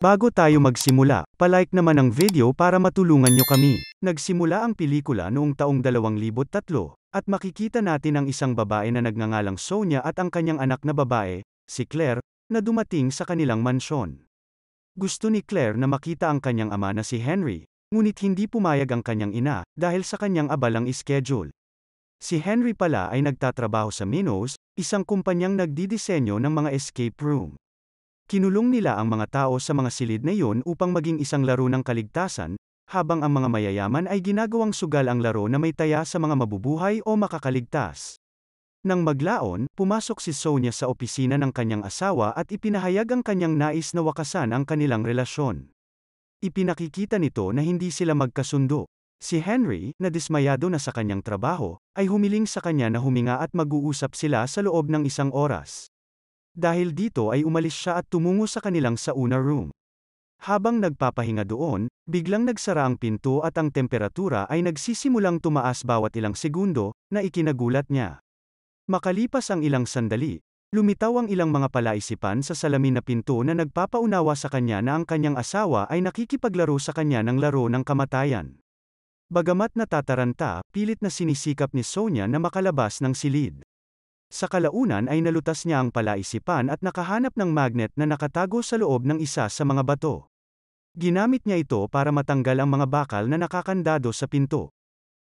Bago tayo magsimula, palike naman ang video para matulungan nyo kami. Nagsimula ang pelikula noong taong 2003, at makikita natin ang isang babae na nagngangalang Sonia at ang kanyang anak na babae, si Claire, na dumating sa kanilang mansyon. Gusto ni Claire na makita ang kanyang ama na si Henry, ngunit hindi pumayag ang kanyang ina, dahil sa kanyang abalang schedule. Si Henry pala ay nagtatrabaho sa Minos, isang kumpanyang nagdidisenyo ng mga escape room. Kinulong nila ang mga tao sa mga silid na iyon upang maging isang laro ng kaligtasan, habang ang mga mayayaman ay ginagawang sugal ang laro na may taya sa mga mabubuhay o makakaligtas. Nang maglaon, pumasok si Sonia sa opisina ng kanyang asawa at ipinahayag ang kanyang nais na wakasan ang kanilang relasyon. Ipinakikita nito na hindi sila magkasundo. Si Henry, na dismayado na sa kanyang trabaho, ay humiling sa kanya na huminga at mag-uusap sila sa loob ng isang oras. Dahil dito ay umalis siya at tumungo sa kanilang sauna room. Habang nagpapahinga doon, biglang nagsara ang pinto at ang temperatura ay nagsisimulang tumaas bawat ilang segundo, na ikinagulat niya. Makalipas ang ilang sandali, lumitaw ang ilang mga palaisipan sa salamin na pinto na nagpapaunawa sa kanya na ang kanyang asawa ay nakikipaglaro sa kanya ng laro ng kamatayan. Bagamat natataranta, pilit na sinisikap ni Sonya na makalabas ng silid. Sa kalaunan ay nalutas niya ang palaisipan at nakahanap ng magnet na nakatago sa loob ng isa sa mga bato. Ginamit niya ito para matanggal ang mga bakal na nakakandado sa pinto.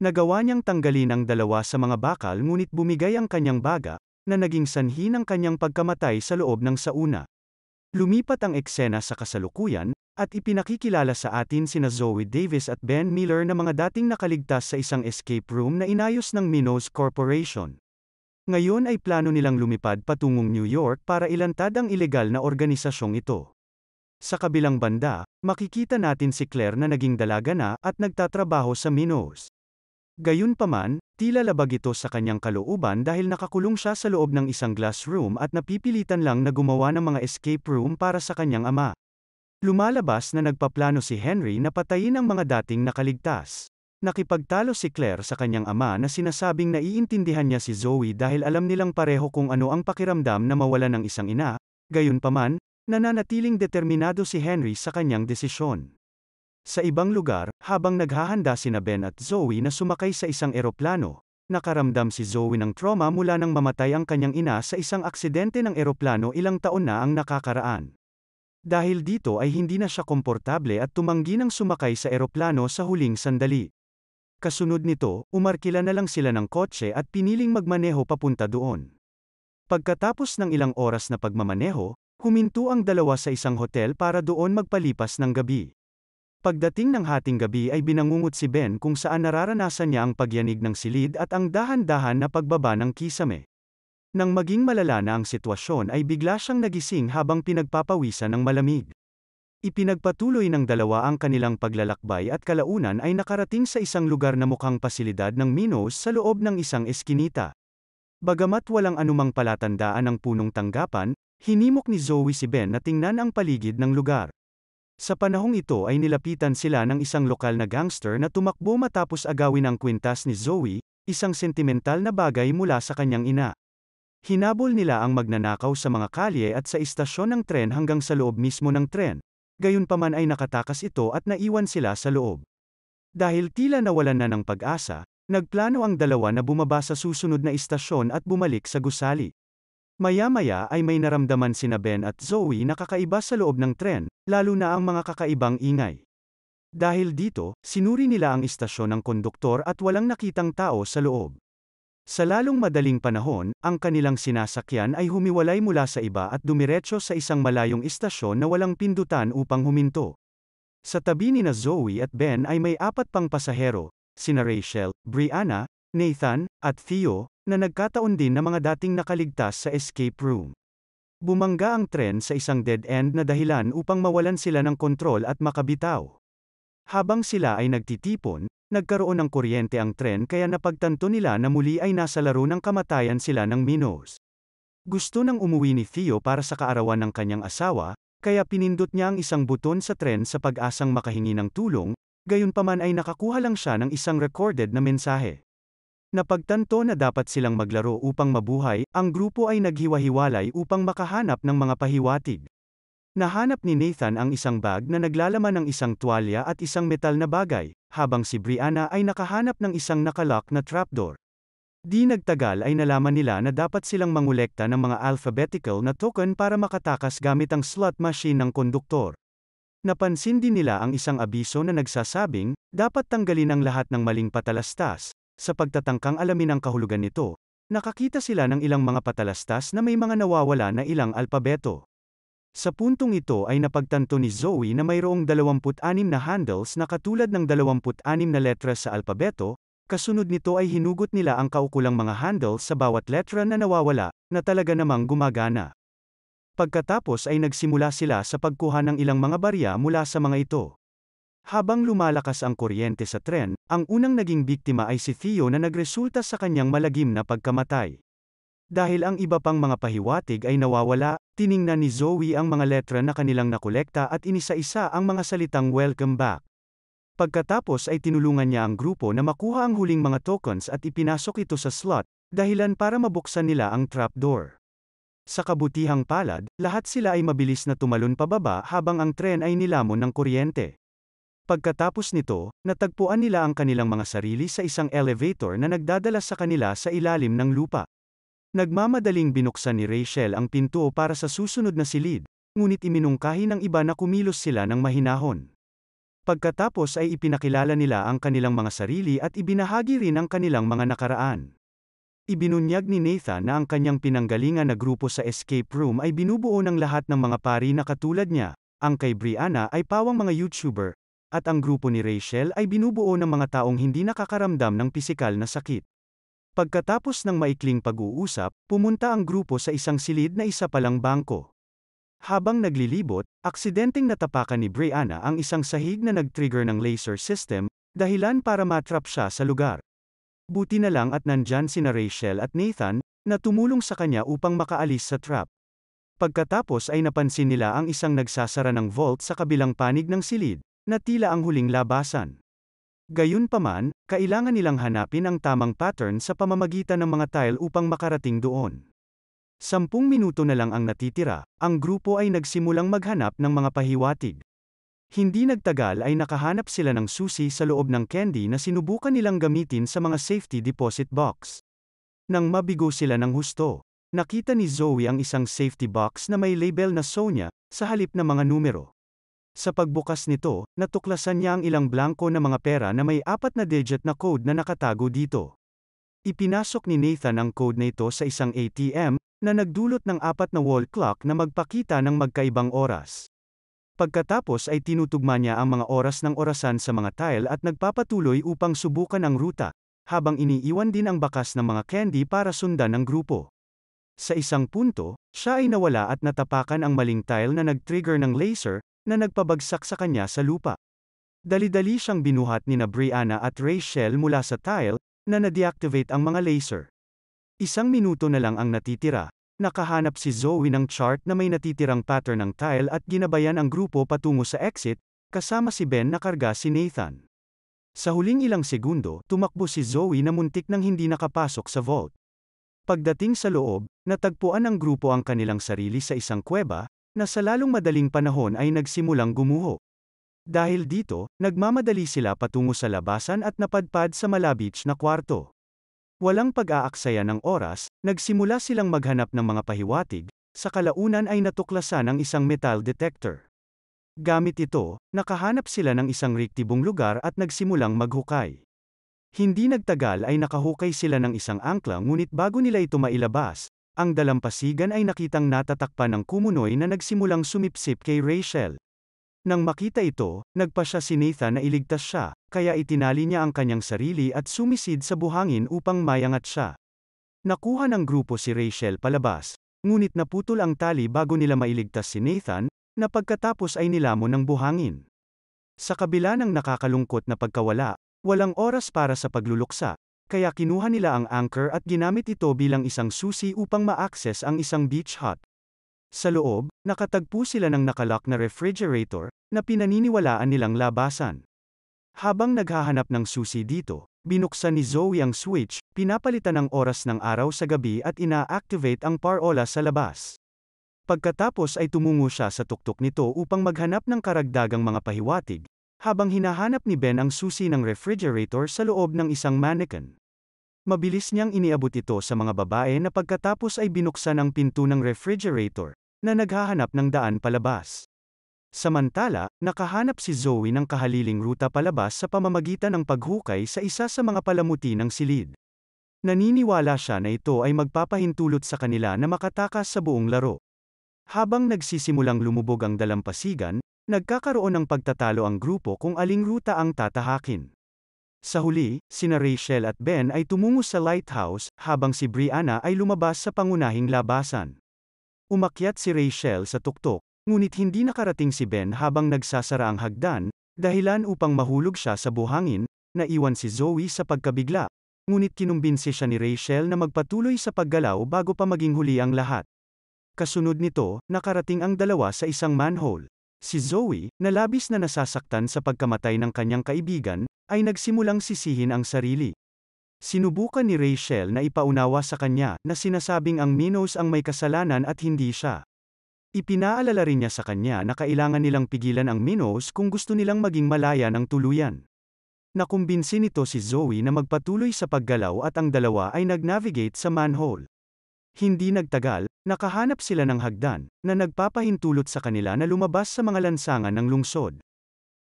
Nagawa niyang tanggalin ang dalawa sa mga bakal ngunit bumigay ang kanyang baga, na naging sanhi ng kanyang pagkamatay sa loob ng sauna. Lumipat ang eksena sa kasalukuyan, at ipinakikilala sa atin sina Zoe Davis at Ben Miller na mga dating nakaligtas sa isang escape room na inayos ng Minos Corporation. Ngayon ay plano nilang lumipad patungong New York para ilantad ang ilegal na organisasyong ito. Sa kabilang banda, makikita natin si Claire na naging dalaga na at nagtatrabaho sa Minos. Gayunpaman, tila labag ito sa kanyang kalooban dahil nakakulong siya sa loob ng isang glass room at napipilitan lang na gumawa ng mga escape room para sa kanyang ama. Lumalabas na nagpaplano si Henry na patayin ang mga dating nakaligtas. Nakipagtalo si Claire sa kanyang ama na sinasabing naiintindihan niya si Zoe dahil alam nilang pareho kung ano ang pakiramdam na mawala ng isang ina, gayunpaman, nananatiling determinado si Henry sa kanyang desisyon. Sa ibang lugar, habang naghahanda sina Ben at Zoe na sumakay sa isang eroplano, nakaramdam si Zoe ng trauma mula nang mamatay ang kanyang ina sa isang aksidente ng eroplano ilang taon na ang nakakaraan. Dahil dito ay hindi na siya komportable at tumanggi ng sumakay sa eroplano sa huling sandali. Kasunod nito, umarkila na lang sila ng kotse at piniling magmaneho papunta doon. Pagkatapos ng ilang oras na pagmamaneho, huminto ang dalawa sa isang hotel para doon magpalipas ng gabi. Pagdating ng hating gabi ay binangungot si Ben kung saan nararanasan niya ang pagyanig ng silid at ang dahan-dahan na pagbaba ng kisame. Nang maging malala na ang sitwasyon ay bigla siyang nagising habang pinagpapawisan ng malamig. Ipinagpatuloy ng dalawa ang kanilang paglalakbay at kalaunan ay nakarating sa isang lugar na mukhang pasilidad ng Minos sa loob ng isang eskinita. Bagamat walang anumang palatandaan ng punong tanggapan, hinimok ni Zoe si Ben na tingnan ang paligid ng lugar. Sa panahong ito ay nilapitan sila ng isang lokal na gangster na tumakbo matapos agawin ang kwintas ni Zoe, isang sentimental na bagay mula sa kanyang ina. Hinabol nila ang magnanakaw sa mga kalye at sa istasyon ng tren hanggang sa loob mismo ng tren gayunpaman ay nakatakas ito at naiwan sila sa loob. Dahil tila nawalan na ng pag-asa, nagplano ang dalawa na bumaba sa susunod na istasyon at bumalik sa gusali. Maya-maya ay may naramdaman sina Ben at Zoe na kakaiba sa loob ng tren, lalo na ang mga kakaibang ingay. Dahil dito, sinuri nila ang istasyon ng konduktor at walang nakitang tao sa loob. Sa lalong madaling panahon, ang kanilang sinasakyan ay humiwalay mula sa iba at dumiretso sa isang malayong istasyon na walang pindutan upang huminto. Sa tabi ni na Zoe at Ben ay may apat pang pasahero, sina Rachel, Brianna, Nathan, at Theo, na nagkataon din na mga dating nakaligtas sa escape room. Bumangga ang tren sa isang dead end na dahilan upang mawalan sila ng kontrol at makabitaw. Habang sila ay nagtitipon, nagkaroon ng kuryente ang tren kaya napagtanto nila na muli ay nasa laro ng kamatayan sila ng Minos. Gusto nang umuwi ni Theo para sa kaarawan ng kanyang asawa, kaya pinindot niya ang isang buton sa tren sa pag-asang makahingi ng tulong, gayunpaman ay nakakuha lang siya ng isang recorded na mensahe. Napagtanto na dapat silang maglaro upang mabuhay, ang grupo ay naghiwa-hiwalay upang makahanap ng mga pahiwatig. Nahanap ni Nathan ang isang bag na naglalaman ng isang tuwalya at isang metal na bagay, habang si Brianna ay nakahanap ng isang nakalock na trapdoor. Di nagtagal ay nalaman nila na dapat silang mangulekta ng mga alphabetical na token para makatakas gamit ang slot machine ng konduktor. Napansin din nila ang isang abiso na nagsasabing, dapat tanggalin ang lahat ng maling patalastas. Sa pagtatangkang alamin ang kahulugan nito, nakakita sila ng ilang mga patalastas na may mga nawawala na ilang alpabeto. Sa puntong ito ay napagtanto ni Zoe na mayroong 26 na handles na katulad ng 26 na letra sa alpabeto, kasunod nito ay hinugot nila ang kaukulang mga handles sa bawat letra na nawawala, na talaga namang gumagana. Pagkatapos ay nagsimula sila sa pagkuha ng ilang mga barya mula sa mga ito. Habang lumalakas ang kuryente sa tren, ang unang naging biktima ay si Theo na nagresulta sa kanyang malagim na pagkamatay. Dahil ang iba pang mga pahiwatig ay nawawala, tiningnan ni Zoe ang mga letra na kanilang nakolekta at inisa-isa ang mga salitang welcome back. Pagkatapos ay tinulungan niya ang grupo na makuha ang huling mga tokens at ipinasok ito sa slot, dahilan para mabuksan nila ang trapdoor. Sa kabutihang palad, lahat sila ay mabilis na tumalon pababa habang ang tren ay nilamon ng kuryente. Pagkatapos nito, natagpuan nila ang kanilang mga sarili sa isang elevator na nagdadala sa kanila sa ilalim ng lupa. Nagmamadaling binuksan ni Rachel ang pinto para sa susunod na silid, ngunit iminungkahi ng iba na kumilos sila ng mahinahon. Pagkatapos ay ipinakilala nila ang kanilang mga sarili at ibinahagi rin ang kanilang mga nakaraan. Ibinunyag ni Nathan na ang kanyang pinanggalingan na grupo sa escape room ay binubuo ng lahat ng mga pari na katulad niya, ang kay Brianna ay pawang mga YouTuber, at ang grupo ni Rachel ay binubuo ng mga taong hindi nakakaramdam ng pisikal na sakit. Pagkatapos ng maikling pag-uusap, pumunta ang grupo sa isang silid na isa palang bangko. Habang naglilibot, aksidenteng natapakan ni Brianna ang isang sahig na nag-trigger ng laser system, dahilan para matrap siya sa lugar. Buti na lang at nandyan sina Rachel at Nathan, na tumulong sa kanya upang makaalis sa trap. Pagkatapos ay napansin nila ang isang nagsasara ng vault sa kabilang panig ng silid, na tila ang huling labasan. Gayunpaman, kailangan nilang hanapin ang tamang pattern sa pamamagitan ng mga tile upang makarating doon. Sampung minuto na lang ang natitira, ang grupo ay nagsimulang maghanap ng mga pahiwatig. Hindi nagtagal ay nakahanap sila ng susi sa loob ng candy na sinubukan nilang gamitin sa mga safety deposit box. Nang mabigo sila ng husto, nakita ni Zoe ang isang safety box na may label na Sonia, sa halip na mga numero. Sa pagbukas nito, natuklasan niya ang ilang blangko na mga pera na may apat na digit na code na nakatago dito. Ipinasok ni Nathan ang code na ito sa isang ATM, na nagdulot ng apat na wall clock na magpakita ng magkaibang oras. Pagkatapos ay tinutugma niya ang mga oras ng orasan sa mga tile at nagpapatuloy upang subukan ang ruta, habang iniiwan din ang bakas ng mga candy para sundan ng grupo. Sa isang punto, siya ay nawala at natapakan ang maling tile na nag-trigger ng laser, na nagpabagsak sa kanya sa lupa. Dali-dali siyang binuhat ni na Brianna at Rachel mula sa tile, na na-deactivate ang mga laser. Isang minuto na lang ang natitira, nakahanap si Zoe ng chart na may natitirang pattern ng tile at ginabayan ang grupo patungo sa exit, kasama si Ben na karga si Nathan. Sa huling ilang segundo, tumakbo si Zoe na muntik nang hindi nakapasok sa vault. Pagdating sa loob, natagpuan ng grupo ang kanilang sarili sa isang kuweba, na sa lalong madaling panahon ay nagsimulang gumuho. Dahil dito, nagmamadali sila patungo sa labasan at napadpad sa malabich na kwarto. Walang pag-aaksaya ng oras, nagsimula silang maghanap ng mga pahiwatig, sa kalaunan ay natuklasan ang isang metal detector. Gamit ito, nakahanap sila ng isang riktibong lugar at nagsimulang maghukay. Hindi nagtagal ay nakahukay sila ng isang angkla ngunit bago nila ito mailabas, ang dalampasigan ay nakitang natatakpan ng kumunoy na nagsimulang sumipsip kay Rachel. Nang makita ito, nagpa siya si Nathan na iligtas siya, kaya itinali niya ang kanyang sarili at sumisid sa buhangin upang mayangat siya. Nakuha ng grupo si Rachel palabas, ngunit naputol ang tali bago nila mailigtas si Nathan, na pagkatapos ay nilamon ng buhangin. Sa kabila ng nakakalungkot na pagkawala, walang oras para sa pagluluksa, kaya kinuha nila ang anchor at ginamit ito bilang isang susi upang ma-access ang isang beach hut. Sa loob, nakatagpo sila ng nakalock na refrigerator, na pinaniniwalaan nilang labasan. Habang naghahanap ng susi dito, binuksan ni Zoe ang switch, pinapalitan ang oras ng araw sa gabi at ina-activate ang parola sa labas. Pagkatapos ay tumungo siya sa tuktok nito upang maghanap ng karagdagang mga pahiwatig, habang hinahanap ni Ben ang susi ng refrigerator sa loob ng isang mannequin. Mabilis niyang iniabot ito sa mga babae na pagkatapos ay binuksan ang pinto ng refrigerator, na naghahanap ng daan palabas. Samantala, nakahanap si Zoe ng kahaliling ruta palabas sa pamamagitan ng paghukay sa isa sa mga palamuti ng silid. Naniniwala siya na ito ay magpapahintulot sa kanila na makatakas sa buong laro. Habang nagsisimulang lumubog ang dalampasigan, nagkakaroon ng pagtatalo ang grupo kung aling ruta ang tatahakin. Sa huli, sina Rachel at Ben ay tumungo sa lighthouse, habang si Brianna ay lumabas sa pangunahing labasan. Umakyat si Rachel sa tuktok, ngunit hindi nakarating si Ben habang nagsasara ang hagdan, dahilan upang mahulog siya sa buhangin, naiwan si Zoe sa pagkabigla, ngunit kinumbinsi siya ni Rachel na magpatuloy sa paggalaw bago pa maging huli ang lahat. Kasunod nito, nakarating ang dalawa sa isang manhole. Si Zoe, na labis na nasasaktan sa pagkamatay ng kanyang kaibigan, ay nagsimulang sisihin ang sarili. Sinubukan ni Rachel na ipaunawa sa kanya na sinasabing ang Minos ang may kasalanan at hindi siya. Ipinaalala rin niya sa kanya na kailangan nilang pigilan ang Minos kung gusto nilang maging malaya ng tuluyan. Nakumbinsi nito si Zoe na magpatuloy sa paggalaw at ang dalawa ay nag-navigate sa manhole. Hindi nagtagal, nakahanap sila ng hagdan, na nagpapahintulot sa kanila na lumabas sa mga lansangan ng lungsod.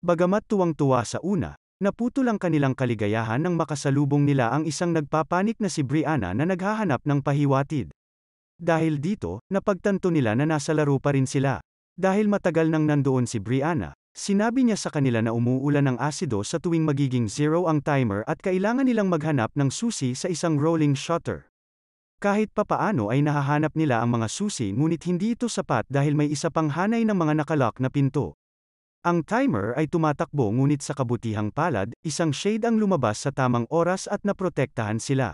Bagamat tuwang-tuwa sa una, naputol ang kanilang kaligayahan nang makasalubong nila ang isang nagpapanik na si Brianna na naghahanap ng pahiwatid. Dahil dito, napagtanto nila na nasa laro pa rin sila. Dahil matagal nang nandoon si Brianna, sinabi niya sa kanila na umuulan ng asido sa tuwing magiging zero ang timer at kailangan nilang maghanap ng susi sa isang rolling shutter. Kahit papaano ay nahahanap nila ang mga susi ngunit hindi ito sapat dahil may isa pang hanay ng mga nakalock na pinto. Ang timer ay tumatakbo ngunit sa kabutihang palad, isang shade ang lumabas sa tamang oras at naprotektahan sila.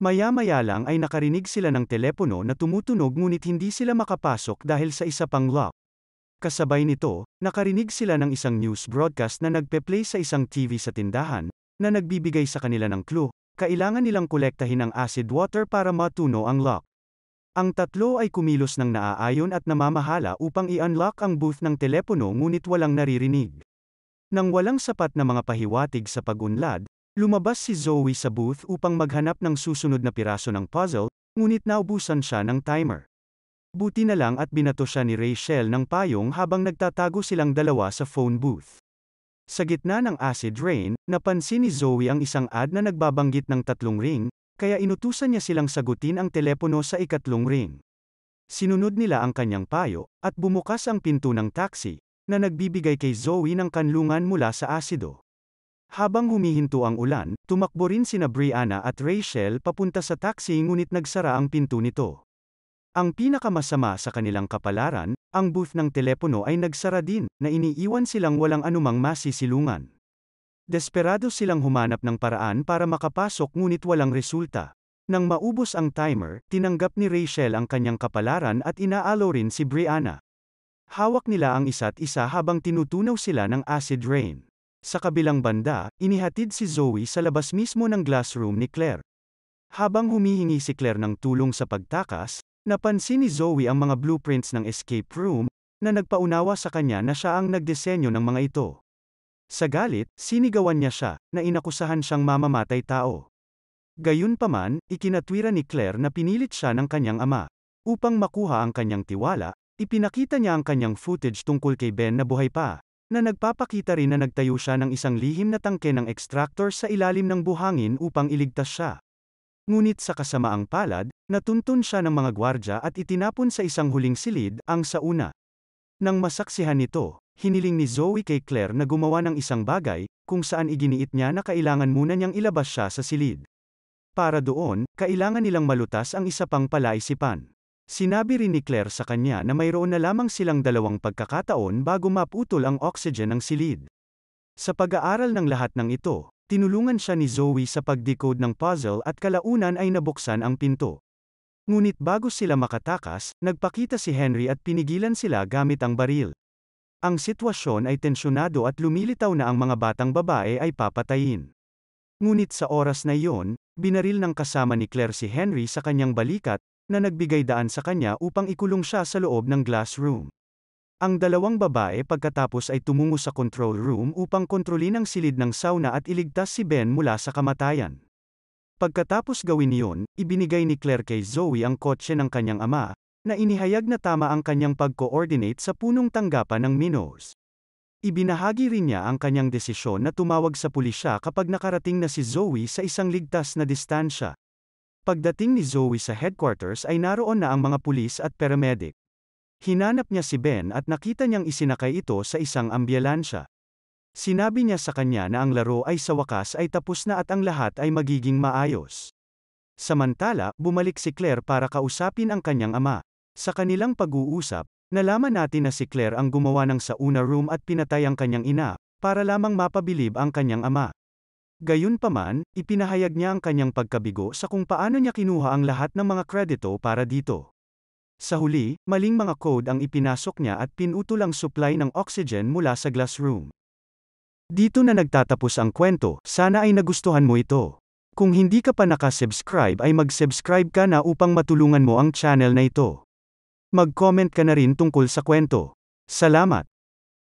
Maya-maya lang ay nakarinig sila ng telepono na tumutunog ngunit hindi sila makapasok dahil sa isa pang lock. Kasabay nito, nakarinig sila ng isang news broadcast na nagpe-play sa isang TV sa tindahan, na nagbibigay sa kanila ng clue, kailangan nilang kolektahin ang acid water para matuno ang lock. Ang tatlo ay kumilos ng naaayon at namamahala upang i-unlock ang booth ng telepono ngunit walang naririnig. Nang walang sapat na mga pahiwatig sa pagunlad, lumabas si Zoe sa booth upang maghanap ng susunod na piraso ng puzzle, ngunit naubusan siya ng timer. Buti na lang at binato siya ni Rachel ng payong habang nagtatago silang dalawa sa phone booth. Sa gitna ng acid rain, napansin ni Zoe ang isang ad na nagbabanggit ng tatlong ring, kaya inutusan niya silang sagutin ang telepono sa ikatlong ring. Sinunod nila ang kanyang payo, at bumukas ang pinto ng taxi, na nagbibigay kay Zoe ng kanlungan mula sa asido. Habang humihinto ang ulan, tumakbo rin sina Brianna at Rachel papunta sa taxi ngunit nagsara ang pinto nito. Ang pinakamasama sa kanilang kapalaran, ang booth ng telepono ay nagsara din, na iniiwan silang walang anumang masisilungan. Desperado silang humanap ng paraan para makapasok ngunit walang resulta. Nang maubos ang timer, tinanggap ni Rachel ang kanyang kapalaran at inaalaw rin si Brianna. Hawak nila ang isa't isa habang tinutunaw sila ng acid rain. Sa kabilang banda, inihatid si Zoe sa labas mismo ng glassroom ni Claire. Habang humihingi si Claire ng tulong sa pagtakas, Napansin ni Zoe ang mga blueprints ng escape room, na nagpaunawa sa kanya na siya ang nagdesenyo ng mga ito. Sa galit, sinigawan niya siya, na inakusahan siyang mamamatay tao. Gayunpaman, ikinatwira ni Claire na pinilit siya ng kanyang ama. Upang makuha ang kanyang tiwala, ipinakita niya ang kanyang footage tungkol kay Ben na buhay pa, na nagpapakita rin na nagtayo siya ng isang lihim na tangke ng extractor sa ilalim ng buhangin upang iligtas siya. Ngunit sa kasamaang palad, Natuntun siya ng mga gwardya at itinapon sa isang huling silid, ang sa una. Nang masaksihan nito, hiniling ni Zoe kay Claire na gumawa ng isang bagay, kung saan iginiit niya na kailangan muna niyang ilabas siya sa silid. Para doon, kailangan nilang malutas ang isa pang palaisipan. Sinabi rin ni Claire sa kanya na mayroon na lamang silang dalawang pagkakataon bago maputol ang oxygen ng silid. Sa pag-aaral ng lahat ng ito, tinulungan siya ni Zoe sa pag-decode ng puzzle at kalaunan ay nabuksan ang pinto. Ngunit bago sila makatakas, nagpakita si Henry at pinigilan sila gamit ang baril. Ang sitwasyon ay tensyonado at lumilitaw na ang mga batang babae ay papatayin. Ngunit sa oras na iyon, binaril ng kasama ni Claire si Henry sa kanyang balikat, na nagbigay daan sa kanya upang ikulong siya sa loob ng glass room. Ang dalawang babae pagkatapos ay tumungo sa control room upang kontrolin ang silid ng sauna at iligtas si Ben mula sa kamatayan. Pagkatapos gawin iyon, ibinigay ni Claire kay Zoe ang kotse ng kanyang ama, na inihayag na tama ang kanyang pag-coordinate sa punong tanggapan ng Minos. Ibinahagi rin niya ang kanyang desisyon na tumawag sa pulisya kapag nakarating na si Zoe sa isang ligtas na distansya. Pagdating ni Zoe sa headquarters ay naroon na ang mga pulis at paramedic. Hinanap niya si Ben at nakita niyang isinakay ito sa isang ambulansya. Sinabi niya sa kanya na ang laro ay sa wakas ay tapos na at ang lahat ay magiging maayos. Samantala, bumalik si Claire para kausapin ang kanyang ama. Sa kanilang pag-uusap, nalaman natin na si Claire ang gumawa ng sauna room at pinatay ang kanyang ina, para lamang mapabilib ang kanyang ama. Gayunpaman, ipinahayag niya ang kanyang pagkabigo sa kung paano niya kinuha ang lahat ng mga kredito para dito. Sa huli, maling mga code ang ipinasok niya at pinutol ang supply ng oxygen mula sa glass room. Dito na nagtatapos ang kwento, sana ay nagustuhan mo ito. Kung hindi ka pa nakasubscribe ay mag-subscribe ka na upang matulungan mo ang channel na ito. Mag-comment ka na rin tungkol sa kwento. Salamat!